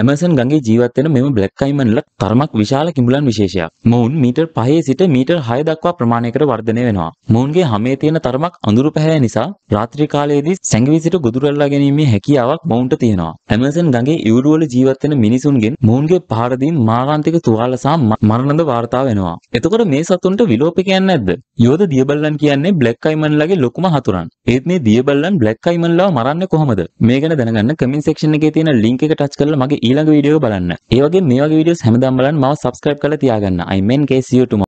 Amazon ගගේ ජීවත්වෙන මෙම black අයිමන්ල තරමක් විශාල කිඹුලන් විශේෂයක්. මොවුන් මීටර් 5 සිට මීටර් 6 දක්වා ප්‍රමාණයකට වර්ධනය වෙනවා. මොවුන්ගේ හැමේ තියෙන තරමක් අඳුරු පැහැය නිසා රාත්‍රී කාලයේදී සැඟවි සිට ගොදුරල්ලා ගැනීමේ හැකියාවක් මොවුන්ට තියෙනවා. ඇමසන් ගගේ ඉවුරු වල ජීවත් වෙන මිනිසුන්ගෙන් මොවුන්ගේ පහර දීම් මාරාන්තික තුවාල සහ මරණද වාර්තා වෙනවා. එතකොට මේ සතුන්ට විලෝප කියන්නේ නැද්ද? යෝධ දියබල්ලන් කියන්නේ බ්ලැක් අයිමන්ලගේ ලොකුම හතුරන්. ඒත් මේ දියබල්ලන් බ්ලැක් අයිමන්ලාව මරන්නේ කොහොමද? මේ ගැන දැනගන්න කමෙන්ට් සෙක්ෂන් එකේ තියෙන ලින්ක් එක ටච් කරලා මගේ ඊළඟ වීඩියෝ බලන්න. ඒ වගේ මේ වගේ වීඩියෝස් හැමදාම බලන්න මාව subscribe කරලා තියාගන්න. I mean case you tomorrow.